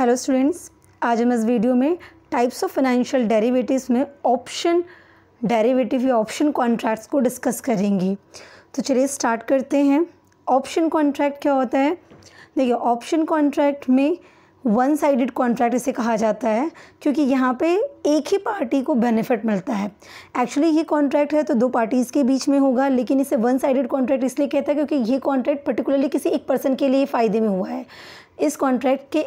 Hello students आज हम इस वीडियो में टाइप्स ऑफ फाइनेंशियल डेरिवेटिव्स में ऑप्शन डेरिवेटिव या ऑप्शन कॉन्ट्रैक्ट्स को डिस्कस करेंगे तो चलिए स्टार्ट करते हैं ऑप्शन कॉन्ट्रैक्ट क्या होता है देखिए ऑप्शन कॉन्ट्रैक्ट में वन साइडेड कॉन्ट्रैक्ट इसे कहा जाता है क्योंकि यहाँ पे एक ही पार्टी को बेनिफिट मिलता है एक्चुअली ये कॉन्ट्रैक्ट है तो दो पार्टीज़ के बीच में होगा लेकिन इसे वन साइडेड कॉन्ट्रैक्ट इसलिए कहता है क्योंकि ये कॉन्ट्रैक्ट पर्टिकुलरली किसी एक पर्सन के लिए फ़ायदे में हुआ है इस कॉन्ट्रैक्ट के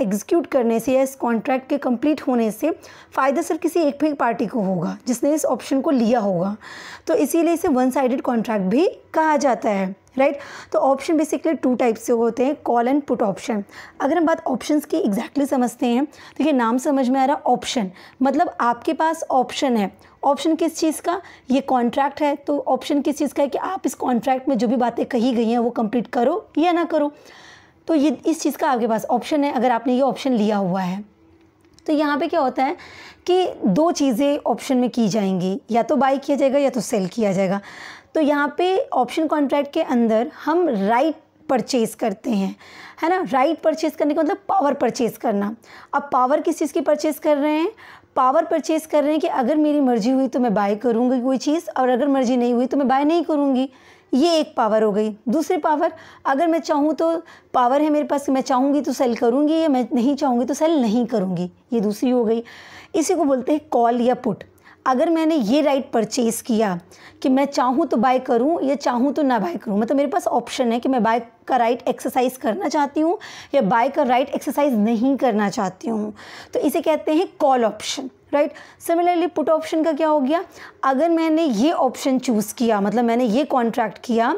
एग्जीक्यूट करने से या इस कॉन्ट्रैक्ट के कंप्लीट होने से फ़ायदा सिर्फ किसी एक भी पार्टी को होगा जिसने इस ऑप्शन को लिया होगा तो इसीलिए इसे वन साइडेड कॉन्ट्रैक्ट भी कहा जाता है राइट right? तो ऑप्शन बेसिकली टू टाइप से होते हैं कॉल एंड पुट ऑप्शन अगर हम बात ऑप्शंस की एग्जैक्टली exactly समझते हैं तो ये नाम समझ में आ रहा ऑप्शन मतलब आपके पास ऑप्शन है ऑप्शन किस चीज़ का ये कॉन्ट्रैक्ट है तो ऑप्शन किस चीज़ का है कि आप इस कॉन्ट्रैक्ट में जो भी बातें कही गई हैं वो कंप्लीट करो या ना करो तो ये इस चीज़ का आपके पास ऑप्शन है अगर आपने ये ऑप्शन लिया हुआ है तो यहाँ पे क्या होता है कि दो चीज़ें ऑप्शन में की जाएंगी या तो बाई किया जाएगा या तो सेल किया जाएगा तो यहाँ पे ऑप्शन कॉन्ट्रैक्ट के अंदर हम राइट परचेज़ करते हैं है ना राइट परचेज़ करने का मतलब पावर परचेज़ करना अब पावर किस चीज़ की परचेज़ कर रहे हैं पावर परचेज़ कर रहे हैं कि अगर मेरी मर्ज़ी हुई तो मैं बाय करूँगी कोई चीज़ और अगर मर्ज़ी नहीं हुई तो मैं बाय नहीं करूँगी ये एक पावर हो गई दूसरी पावर अगर मैं चाहूँ तो पावर है मेरे पास मैं चाहूँगी तो सेल करूँगी या मैं नहीं चाहूँगी तो सेल नहीं करूँगी ये दूसरी हो गई इसी को बोलते हैं कॉल या पुट अगर मैंने ये राइट परचेज़ किया कि मैं चाहूँ तो बाय करूँ या चाहूँ तो ना बाय करूँ मतलब मेरे पास ऑप्शन है कि मैं बाय का राइट एक्सरसाइज करना चाहती हूँ या बाय का राइट एक्सरसाइज नहीं करना चाहती हूँ तो इसे कहते हैं call option right similarly put option का क्या हो गया अगर मैंने ये ऑप्शन चूज़ किया मतलब मैंने ये कॉन्ट्रैक्ट किया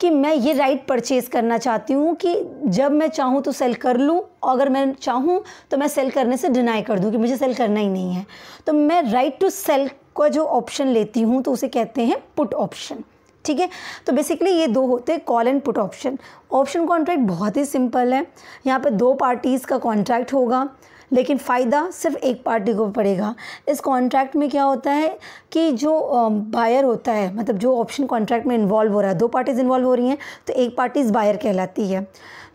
कि मैं ये राइट परचेज़ करना चाहती हूँ कि जब मैं चाहूँ तो सेल कर लूँ और अगर मैं चाहूँ तो मैं सेल करने से डिनाई कर दूँ कि मुझे सेल करना ही नहीं है तो मैं राइट टू सेल का जो ऑप्शन लेती हूँ तो उसे कहते हैं पुट ऑप्शन ठीक है तो बेसिकली ये दो होते हैं call and put option option contract बहुत ही सिंपल है यहाँ पे दो पार्टीज़ का कॉन्ट्रैक्ट होगा लेकिन फ़ायदा सिर्फ एक पार्टी को पड़ेगा इस कॉन्ट्रैक्ट में क्या होता है कि जो बायर होता है मतलब जो ऑप्शन कॉन्ट्रैक्ट में इन्वॉल्व हो रहा है दो पार्टीज़ इन्वॉल्व हो रही हैं तो एक पार्टीज़ बायर कहलाती है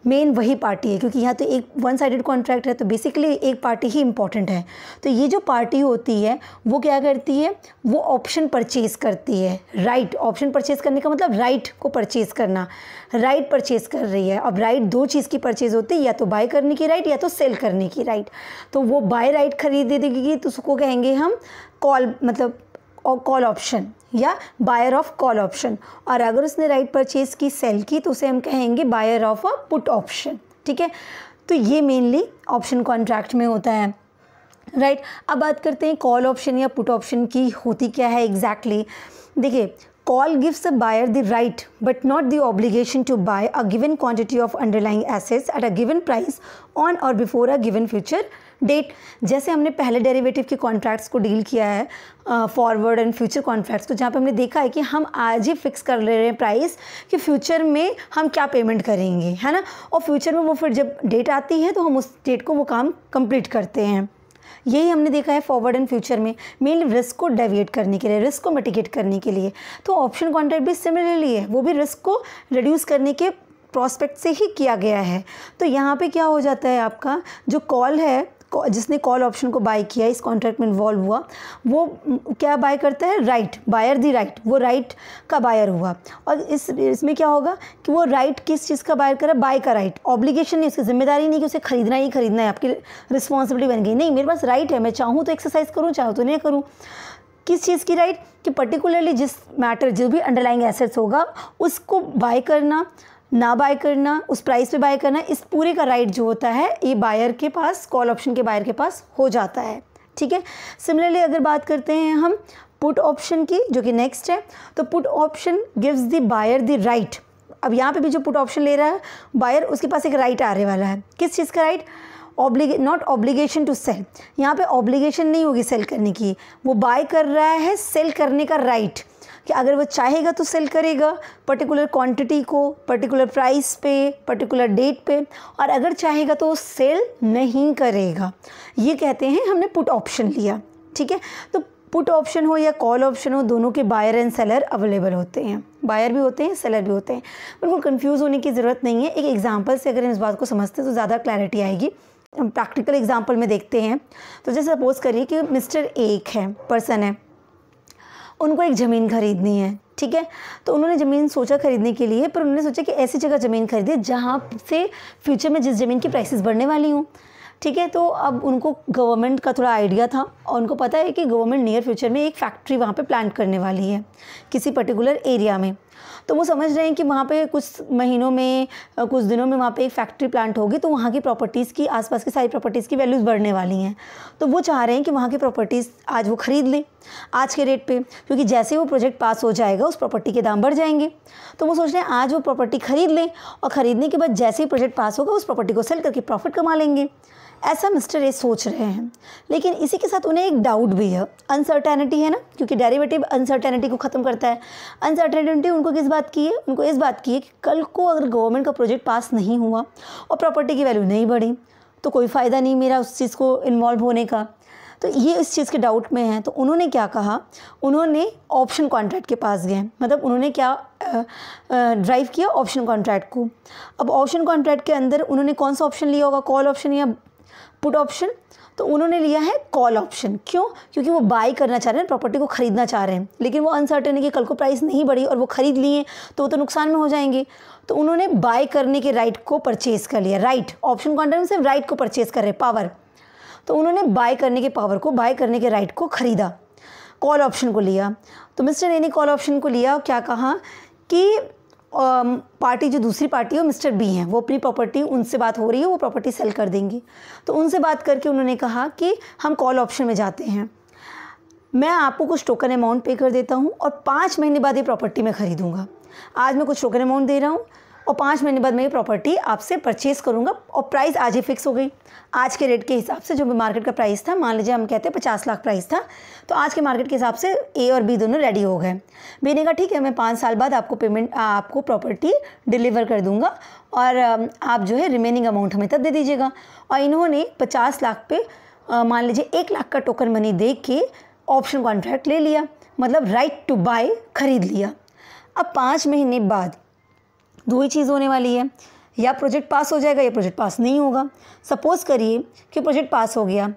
मेन वही पार्टी है क्योंकि यहाँ तो एक वन साइडेड कॉन्ट्रैक्ट है तो बेसिकली एक पार्टी ही इंपॉर्टेंट है तो ये जो पार्टी होती है वो क्या करती है वो ऑप्शन परचेज करती है राइट ऑप्शन परचेज करने का मतलब राइट को परचेज करना राइट परचेज कर रही है अब राइट दो चीज़ की परचेज होती है या तो बाय करने की राइट या तो सेल करने की राइट तो वो बाय राइट खरीद देगी तो उसको कहेंगे हम कॉल मतलब कॉल ऑप्शन या बायर ऑफ कॉल ऑप्शन और अगर उसने राइट परचेज़ की सेल की तो उसे हम कहेंगे buyer of a put option ठीक है तो ये मेनली ऑप्शन कॉन्ट्रैक्ट में होता है राइट right? अब बात करते हैं कॉल ऑप्शन या पुट ऑप्शन की होती क्या है एग्जैक्टली exactly. देखिए call gives the buyer the right but not the obligation to buy a given quantity of underlying assets at a given price on or before a given future date जैसे हमने पहले derivative के contracts को deal किया है forward and future contracts को जहाँ पे हमने देखा है कि हम आज ही फिक्स कर ले रहे हैं प्राइस कि फ्यूचर में हम क्या पेमेंट करेंगे है ना और फ्यूचर में वो फिर जब डेट आती है तो हम उस डेट को वो काम कंप्लीट करते हैं यही हमने देखा है फॉरवर्ड एंड फ्यूचर में मेन रिस्क को डेविएट करने के लिए रिस्क को मिटिगेट करने के लिए तो ऑप्शन कॉन्ट्रैक्ट भी सिमिलरली है वो भी रिस्क को रिड्यूस करने के प्रोस्पेक्ट से ही किया गया है तो यहाँ पे क्या हो जाता है आपका जो कॉल है जिसने कॉल ऑप्शन को बाय किया इस कॉन्ट्रैक्ट में इन्वॉल्व हुआ वो क्या बाय करता है राइट बायर दी राइट वो राइट का बायर हुआ और इस इसमें क्या होगा कि वो राइट किस चीज़ का बायर करा बाय का राइट ऑब्लिगेशन नहीं उसकी जिम्मेदारी नहीं कि उसे खरीदना ही खरीदना है आपकी रिस्पॉन्सिबिलिटी बन गई नहीं मेरे पास राइट है मैं चाहूँ तो एक्सरसाइज करूँ चाहूँ तो नहीं करूँ किस चीज़ की राइट कि पर्टिकुलरली जिस मैटर जो भी अंडरलाइंग एसेट्स होगा उसको बाय करना ना बाय करना उस प्राइस पे बाय करना इस पूरे का राइट जो होता है ये बायर के पास कॉल ऑप्शन के बायर के पास हो जाता है ठीक है सिमिलरली अगर बात करते हैं हम पुट ऑप्शन की जो कि नेक्स्ट है तो put option gives the buyer the right अब यहाँ पे भी जो पुट ऑप्शन ले रहा है बायर उसके पास एक राइट आने वाला है किस चीज़ का right oblige not obligation to sell यहाँ पे ऑब्लीगेशन नहीं होगी सेल करने की वो बाय कर रहा है सेल करने का राइट right. कि अगर वो चाहेगा तो सेल करेगा पर्टिकुलर क्वांटिटी को पर्टिकुलर प्राइस पे पर्टिकुलर डेट पे और अगर चाहेगा तो वो सेल नहीं करेगा ये कहते हैं हमने पुट ऑप्शन लिया ठीक है तो पुट ऑप्शन हो या कॉल ऑप्शन हो दोनों के बायर एंड सेलर अवेलेबल होते हैं बायर भी होते हैं सेलर भी होते हैं बिल्कुल कंफ्यूज होने की ज़रूरत नहीं है एक एग्जांपल से अगर हम इस बात को समझते हैं तो ज़्यादा क्लैरिटी आएगी हम प्रैक्टिकल एग्जाम्पल में देखते हैं तो जैसे सपोज़ करिए कि मिस्टर एक है पर्सन है उनको एक ज़मीन खरीदनी है ठीक है तो उन्होंने ज़मीन सोचा खरीदने के लिए पर उन्होंने सोचा कि ऐसी जगह ज़मीन खरीदे जहाँ से फ्यूचर में जिस ज़मीन की प्राइसेस बढ़ने वाली हूँ ठीक है तो अब उनको गवर्नमेंट का थोड़ा आइडिया था और उनको पता है कि गवर्नमेंट नियर फ्यूचर में एक फैक्ट्री वहाँ पे प्लांट करने वाली है किसी पर्टिकुलर एरिया में तो वो समझ रहे हैं कि वहाँ पे कुछ महीनों में कुछ दिनों में वहाँ पे एक फैक्ट्री प्लांट होगी तो वहाँ की प्रॉपर्टीज़ की आसपास की सारी प्रॉपर्टीज़ की वैल्यूज़ बढ़ने वाली हैं तो वो चाह रहे हैं कि वहाँ की प्रॉपर्टीज़ आज वो ख़रीद लें आज के रेट पे क्योंकि जैसे वो प्रोजेक्ट पास हो जाएगा उस प्रॉपर्टी के दाम बढ़ जाएंगे तो वो सोच रहे हैं आज वो प्रॉपर्टी ख़रीद लें और ख़रीदने के बाद जैसे ही प्रोजेक्ट पास होगा उस प्रॉपर्टी को सेल करके प्रॉफिट कमा लेंगे ऐसा मिस्टर ए सोच रहे हैं लेकिन इसी के साथ उन्हें एक डाउट भी है अनसर्टेनिटी है ना क्योंकि डेरिवेटिव अनसर्टेनिटी को ख़त्म करता है अनसर्टेनिटी उनको किस बात की है उनको इस बात की है कि कल को अगर गवर्नमेंट का प्रोजेक्ट पास नहीं हुआ और प्रॉपर्टी की वैल्यू नहीं बढ़ी तो कोई फ़ायदा नहीं मेरा उस चीज़ को इन्वॉल्व होने का तो ये इस चीज़ के डाउट में है तो उन्होंने क्या कहा उन्होंने ऑप्शन कॉन्ट्रैक्ट के पास गए मतलब उन्होंने क्या ड्राइव किया ऑप्शन कॉन्ट्रैक्ट को अब ऑप्शन कॉन्ट्रैक्ट के अंदर उन्होंने कौन सा ऑप्शन लिया होगा कॉल ऑप्शन या पुट ऑप्शन तो उन्होंने लिया है कॉल ऑप्शन क्यों क्योंकि वो बाय करना चाह रहे हैं प्रॉपर्टी को खरीदना चाह रहे हैं लेकिन वो अनसर्टेन है कि कल को प्राइस नहीं बढ़ी और वो खरीद लिए तो वो तो नुकसान में हो जाएंगे तो उन्होंने बाय करने के राइट को परचेज़ कर लिया राइट ऑप्शन कॉन्ट्रैक्ट में सिर्फ राइट को परचेज़ कर रहे पावर तो उन्होंने बाय करने के पावर को बाय करने के राइट को ख़रीदा कॉल ऑप्शन को लिया तो मिस्टर ने कॉल ऑप्शन को लिया और क्या कहा कि पार्टी जो दूसरी पार्टी है मिस्टर बी हैं वो अपनी प्रॉपर्टी उनसे बात हो रही है वो प्रॉपर्टी सेल कर देंगी तो उनसे बात करके उन्होंने कहा कि हम कॉल ऑप्शन में जाते हैं मैं आपको कुछ टोकन अमाउंट पे कर देता हूँ और पाँच महीने बाद ये प्रॉपर्टी मैं ख़रीदूँगा आज मैं कुछ टोकन अमाउंट दे रहा हूँ और पाँच महीने बाद मैं ये प्रॉपर्टी आपसे परचेज़ करूँगा और प्राइस आज ही फिक्स हो गई आज के रेट के हिसाब से जो भी मार्केट का प्राइस था मान लीजिए हम कहते हैं पचास लाख प्राइस था तो आज के मार्केट के हिसाब से ए और बी दोनों रेडी हो गए मैंने कहा ठीक है मैं पाँच साल बाद आपको पेमेंट आपको प्रॉपर्टी डिलीवर कर दूँगा और आप जो है रिमेनिंग अमाउंट हमें तब दे दीजिएगा और इन्होंने पचास लाख पे मान लीजिए एक लाख का टोकन मनी दे के ऑप्शन कॉन्ट्रैक्ट ले लिया मतलब राइट टू बाय खरीद लिया अब पाँच महीने बाद दो ही चीज़ होने वाली है या प्रोजेक्ट पास हो जाएगा या प्रोजेक्ट पास नहीं होगा सपोज़ करिए कि प्रोजेक्ट पास हो गया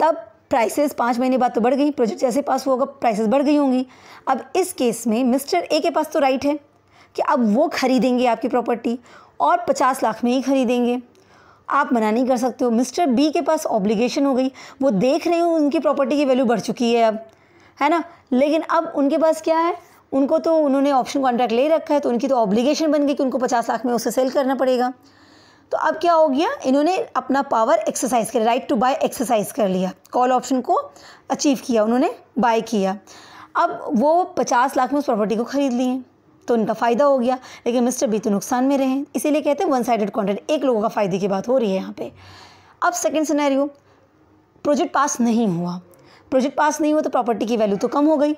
तब प्राइसेस पाँच महीने बाद तो बढ़ गई प्रोजेक्ट जैसे पास होगा प्राइसेस बढ़ गई होंगी अब इस केस में मिस्टर ए के पास तो राइट है कि अब वो खरीदेंगे आपकी प्रॉपर्टी और पचास लाख में ही खरीदेंगे आप मना नहीं कर सकते हो मिस्टर बी के पास ऑब्लिगेशन हो गई वो देख रहे हो उनकी प्रॉपर्टी की वैल्यू बढ़ चुकी है अब है ना लेकिन अब उनके पास क्या है उनको तो उन्होंने ऑप्शन कॉन्ट्रैक्ट ले रखा है तो उनकी तो ऑब्लिगेशन बन गई कि उनको पचास लाख में उसे सेल करना पड़ेगा तो अब क्या हो गया इन्होंने अपना पावर एक्सरसाइज कर राइट टू बाय एक्सरसाइज कर लिया कॉल ऑप्शन को अचीव किया उन्होंने बाय किया अब वो पचास लाख में उस प्रॉपर्टी को ख़रीद लिए तो उनका फ़ायदा हो गया लेकिन मिस्टर बी तो नुकसान में रहे इसीलिए कहते हैं वन साइडेड कॉन्ट्रैक्ट एक लोगों का फ़ायदे की बात हो रही है यहाँ पे अब सेकेंड सिनेरियो प्रोजेक्ट पास नहीं हुआ प्रोजेक्ट पास नहीं हुआ तो प्रॉपर्टी की वैल्यू तो कम हो गई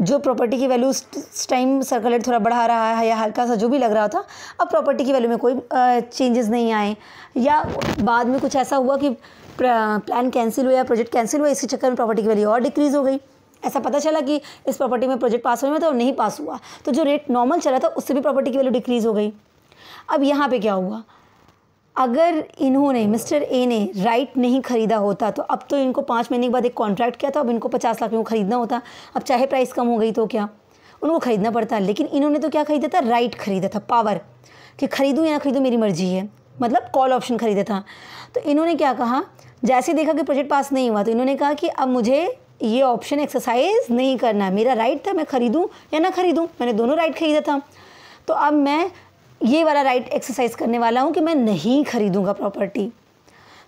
जो प्रॉपर्टी की वैल्यू उस टाइम सर्कुलेट थोड़ा बढ़ा रहा है या हल्का सा जो भी लग रहा था अब प्रॉपर्टी की वैल्यू में कोई चेंजेस नहीं आए या बाद में कुछ ऐसा हुआ कि प्लान कैंसिल हुआ या प्रोजेक्ट कैंसिल हुआ इसके चक्कर में प्रॉपर्टी की वैल्यू और डिक्रीज़ हो गई ऐसा पता चला कि इस प्रॉपर्टी में प्रोजेक्ट पास होने में था तो और नहीं पास हुआ तो जो रेट नॉर्मल चला था उससे भी प्रॉपर्टी की वैल्यू डिक्रीज़ हो गई अब यहाँ पर क्या हुआ अगर इन्होंने मिस्टर ए ने राइट नहीं ख़रीदा होता तो अब तो इनको पाँच महीने के बाद एक कॉन्ट्रैक्ट किया था अब इनको पचास लाख में ख़रीदना होता अब चाहे प्राइस कम हो गई तो क्या उनको ख़रीदना पड़ता लेकिन इन्होंने तो क्या ख़रीदा था राइट ख़रीदा था पावर कि ख़रीदूँ या ना ख़रीदूँ मेरी मर्जी है मतलब कॉल ऑप्शन ख़रीदा था तो इन्होंने क्या कहा जैसे देखा कि प्रोजेक्ट पास नहीं हुआ तो इन्होंने कहा कि अब मुझे ये ऑप्शन एक्सरसाइज नहीं करना मेरा राइट था मैं ख़रीदूँ या ना ख़रीदूँ मैंने दोनों राइट ख़रीदा था तो अब मैं ये वाला राइट एक्सरसाइज करने वाला हूँ कि मैं नहीं खरीदूँगा प्रॉपर्टी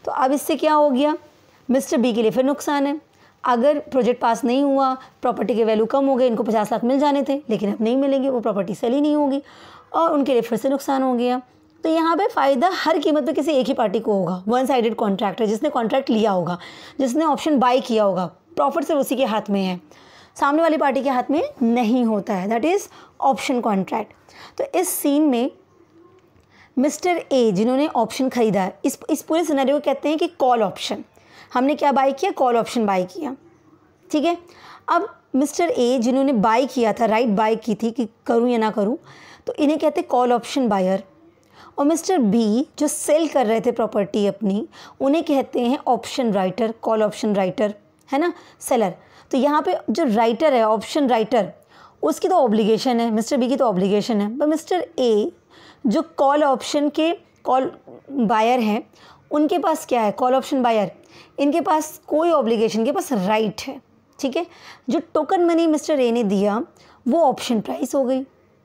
तो अब इससे क्या हो गया मिस्टर बी के लिए फिर नुकसान है अगर प्रोजेक्ट पास नहीं हुआ प्रॉपर्टी के वैल्यू कम हो गए इनको पचास लाख मिल जाने थे लेकिन अब नहीं मिलेंगे वो प्रॉपर्टी सेल ही नहीं होगी और उनके लिए फिर से नुकसान हो गया तो यहाँ पे फ़ायदा हर कीमत पे किसी एक ही पार्टी को होगा वन साइडेड कॉन्ट्रैक्ट है जिसने कॉन्ट्रैक्ट लिया होगा जिसने ऑप्शन बाई किया होगा प्रॉफिट सिर्फ उसी के हाथ में है सामने वाली पार्टी के हाथ में नहीं होता है दैट इज़ ऑप्शन कॉन्ट्रैक्ट तो इस सीन में मिस्टर ए जिन्होंने ऑप्शन ख़रीदा है इस इस पूरे सिनेरियो को कहते हैं कि कॉल ऑप्शन हमने क्या बाई किया कॉल ऑप्शन बाई किया ठीक है अब मिस्टर ए जिन्होंने बाई किया था राइट बाई की थी कि करूं या ना करूं तो इन्हें कहते कॉल ऑप्शन बायर और मिस्टर बी जो सेल कर रहे थे प्रॉपर्टी अपनी उन्हें कहते हैं option writer call option writer है ना सेलर तो यहाँ पे जो राइटर है ऑप्शन राइटर उसकी तो ऑब्लिगेशन है मिस्टर बी की तो ऑब्लिगेशन है पर मिस्टर ए जो कॉल ऑप्शन के कॉल बायर हैं उनके पास क्या है कॉल ऑप्शन बायर इनके पास कोई ऑब्लिगेशन के पास राइट है ठीक है जो टोकन मनी मिस्टर ए ने दिया वो ऑप्शन प्राइस हो गई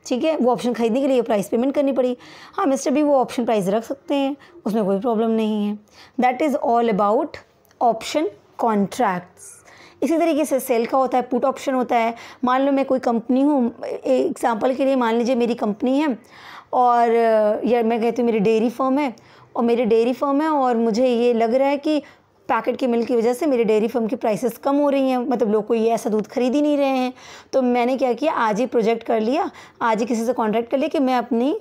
ठीक है वो ऑप्शन खरीदने के लिए प्राइस पेमेंट करनी पड़ी हाँ मिस्टर भी वो ऑप्शन प्राइस रख सकते हैं उसमें कोई प्रॉब्लम नहीं है that is all about option contracts इसी तरीके से सेल का होता है पुट ऑप्शन होता है मान लो मैं कोई कंपनी हूँ एग्जाम्पल के लिए मान लीजिए मेरी कंपनी है और यार मैं कहती हूँ मेरी डेयरी फॉर्म है और मेरी डेयरी फॉर्म है और मुझे ये लग रहा है कि पैकेट के मिल्क की वजह से मेरे डेयरी फॉर्म की प्राइसेस कम हो रही हैं मतलब लोग कोई ऐसा दूध खरीद ही नहीं रहे हैं तो मैंने क्या किया आज ही प्रोजेक्ट कर लिया आज ही किसी से कॉन्टैक्ट कर लिया कि मैं अपनी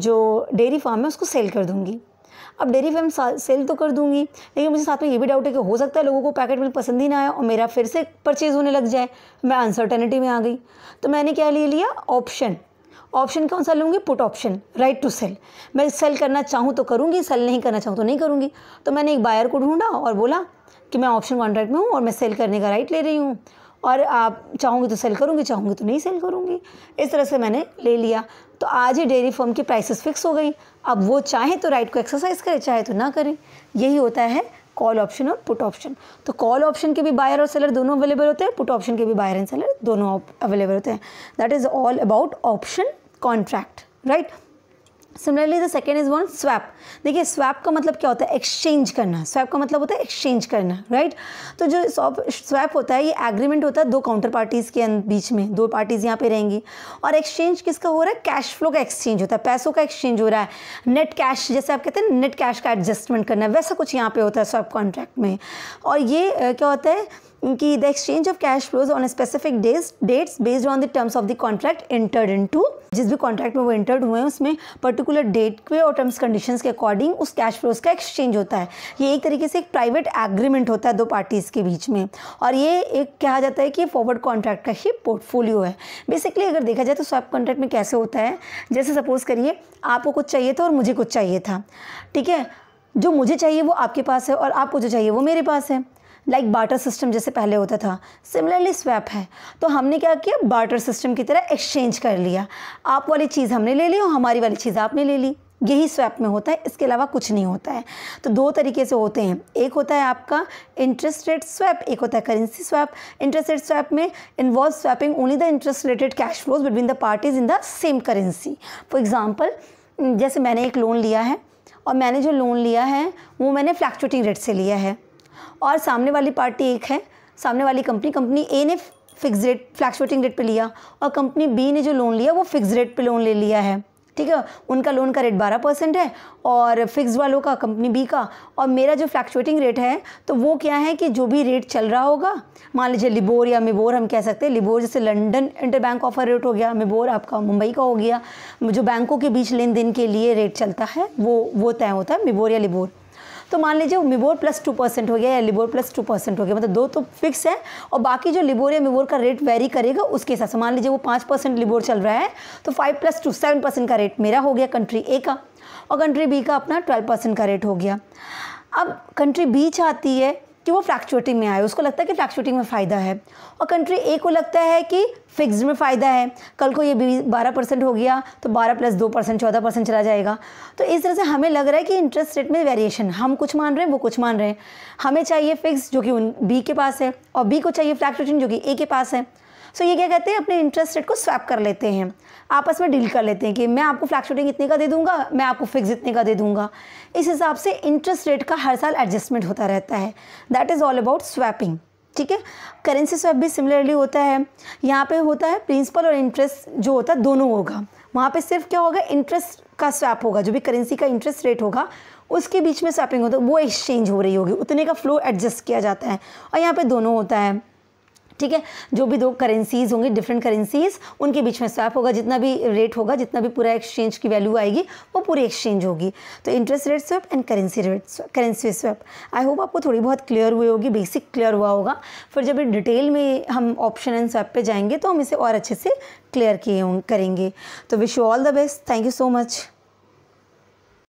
जो डेयरी फार्म है उसको सेल कर दूँगी अब डेयरी फार्म सेल तो कर दूँगी लेकिन मुझे साथ में ये भी डाउट है कि हो सकता है लोगों को पैकेट मिल्क पसंद ही ना आए और मेरा फिर से परचेज़ होने लग जाए मैं अनसर्टेनिटी में आ गई तो मैंने क्या ले लिया ऑप्शन ऑप्शन कौन सा लूँगी put option right to sell मैं सेल करना चाहूँ तो करूँगी सेल नहीं करना चाहूँ तो नहीं करूँगी तो मैंने एक बायर को ढूंढा और बोला कि मैं ऑप्शन कॉन्ट्रैक्ट में हूँ और मैं सेल करने का राइट ले रही हूँ और आप चाहूँगी तो सेल करूँगी चाहूँगी तो नहीं सेल करूँगी इस तरह से मैंने ले लिया तो आज ही डेयरी फॉर्म की प्राइसेस फिक्स हो गई अब वो चाहे तो राइट को एक्सरसाइज करें चाहे तो ना करें यही होता है कॉल ऑप्शन और पुट ऑप्शन तो कॉल ऑप्शन के भी बायर और सेलर दोनों अवेलेबल होते हैं पुट ऑप्शन के भी बायर एंड सेलर दोनों अवेलेबल होते हैं that is all about option contract right similarly the second is one swap देखिए स्वैप का मतलब क्या होता है एक्सचेंज करना स्वैप का मतलब होता है एक्सचेंज करना राइट तो जो स्वैप होता है ये एग्रीमेंट होता है दो काउंटर पार्टीज़ के बीच में दो पार्टीज़ यहाँ पे रहेंगी और एक्सचेंज किसका हो रहा है कैश फ्लो का एक्सचेंज होता है पैसों का एक्सचेंज हो रहा है नेट कैश जैसे आप कहते हैं नेट कैश का एडजस्टमेंट करना वैसा कुछ यहाँ पे होता है स्वैप कॉन्ट्रैक्ट में और ये क्या होता है कि exchange of cash cash on specific specific dates based on the terms of the contract entered into जिस भी कॉन्ट्रैक्ट में वो इंटर्ड हुए हैं उसमें पर्टिकुलर डेट के और टर्म्स कंडीशंस के अकॉर्डिंग उस कैश फ्लोज का एक्सचेंज होता है ये एक तरीके से एक प्राइवेट एग्रीमेंट होता है दो पार्टीज़ के बीच में और ये एक कहा जाता है कि फॉरवर्ड कॉन्ट्रैक्ट का ही पोर्टफोलियो है बेसिकली अगर देखा जाए तो स्वैप कॉन्ट्रैक्ट में कैसे होता है जैसे सपोज़ करिए आपको कुछ चाहिए था और मुझे कुछ चाहिए था ठीक है जो मुझे चाहिए वो आपके पास है और आपको जो चाहिए वो मेरे पास है लाइक बाटर सिस्टम जैसे पहले होता था सिमिलरली स्वैप है तो हमने क्या किया बाटर सिस्टम की तरह एक्सचेंज कर लिया आप वाली चीज़ हमने ले ली और हमारी वाली चीज़ आपने ले ली यही स्वैप में होता है इसके अलावा कुछ नहीं होता है तो दो तरीके से होते हैं एक होता है आपका इंटरेस्ट रेट स्वैप एक होता है currency swap interest rate swap में involve swapping only the interest related cash flows between the parties in the same currency for example जैसे मैंने एक लोन लिया है और मैंने जो लोन लिया है वो मैंने फ्लैक्चुएटिंग रेट से लिया है और सामने वाली पार्टी एक है सामने वाली कंपनी कंपनी ए ने फिक्स रेट फ्लैक्चुएटिंग रेट पे लिया और कंपनी बी ने जो लोन लिया वो फिक्स रेट पे लोन ले लिया है ठीक है उनका लोन का रेट बारह परसेंट है और फिक्स वालों का कंपनी बी का और मेरा जो फ्लैक्चुएटिंग रेट है तो वो क्या है कि जो भी रेट चल रहा होगा मान लीजिए लिबोर या मिबोर हम कह सकते हैं लिबोर जैसे London inter bank offer rate हो गया मिबोर आपका मुंबई का हो गया जो बैंकों के बीच लेन देन के लिए रेट चलता है वो वो तय होता है मिबोर या लिबोर तो मान लीजिए मिबोर प्लस टू परसेंट हो गया या लिबोर प्लस टू परसेंट हो गया मतलब दो तो फिक्स है और बाकी जो लिबोर या मिबोर का रेट वेरी करेगा उसके हिसाब से मान लीजिए वो पाँच परसेंट लिबोर चल रहा है तो five plus two seven percent का रेट मेरा हो गया कंट्री ए का और कंट्री बी का अपना ट्वेल्व परसेंट का रेट हो गया अब कंट्री बी चाहती है कि वो फ्लैक्चुएटिंग में आए उसको लगता है कि फ्लैक्चुएटिंग में फ़ायदा है और कंट्री ए को लगता है कि फिक्स में फ़ायदा है कल को ये बारह परसेंट हो गया तो बारह प्लस दो परसेंट चौदह परसेंट चला जाएगा तो इस तरह से हमें लग रहा है कि इंटरेस्ट रेट में वेरिएशन हम कुछ मान रहे हैं वो कुछ मान रहे हैं हमें चाहिए फिक्स जो कि उन बी के पास है और बी को चाहिए फ्लैक्चुएशन जो कि ए के पास है सो ये क्या कहते हैं अपने इंटरेस्ट रेट को स्वैप कर लेते हैं आपस में डील कर लेते हैं कि मैं आपको फ्लैक्चुएटिंग इतने का दे दूंगा मैं आपको फिक्स इतने का दे दूंगा इस हिसाब से इंटरेस्ट रेट का हर साल एडजस्टमेंट होता रहता है that is all about swapping ठीक है करेंसी स्वैप भी सिमिलरली होता है यहाँ पे होता है प्रिंसिपल और इंटरेस्ट जो होता है दोनों होगा वहाँ पे सिर्फ क्या होगा इंटरेस्ट का स्वैप होगा जो भी करेंसी का इंटरेस्ट रेट होगा उसके बीच में स्वैपिंग होता है वो एक्सचेंज हो रही होगी उतने का फ्लो एडजस्ट किया जाता है और यहाँ पे दोनों होता है ठीक है जो भी दो करेंसीज होंगी डिफरेंट करेंसीज उनके बीच में स्वैप होगा जितना भी रेट होगा जितना भी पूरा एक्सचेंज की वैल्यू आएगी वो पूरी एक्सचेंज होगी तो interest rate swap and currency rate currency swap I hope आपको थोड़ी बहुत क्लियर हुई होगी बेसिक क्लियर हुआ होगा फिर जब डिटेल में हम ऑप्शन एंड स्वैप पर जाएंगे तो हम इसे और अच्छे से क्लियर किए करेंगे तो wish you all the best thank you so much